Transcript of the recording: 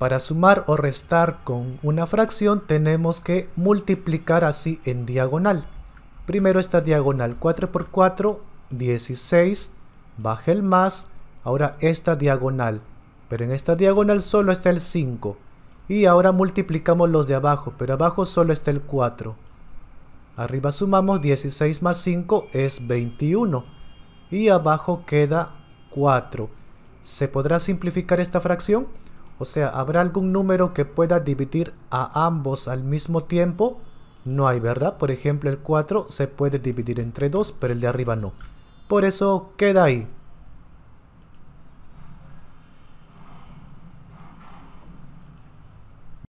Para sumar o restar con una fracción tenemos que multiplicar así en diagonal. Primero esta diagonal 4 por 4, 16, baje el más, ahora esta diagonal, pero en esta diagonal solo está el 5. Y ahora multiplicamos los de abajo, pero abajo solo está el 4. Arriba sumamos 16 más 5 es 21. Y abajo queda 4. ¿Se podrá simplificar esta fracción? O sea, ¿habrá algún número que pueda dividir a ambos al mismo tiempo? No hay, ¿verdad? Por ejemplo, el 4 se puede dividir entre 2, pero el de arriba no. Por eso queda ahí.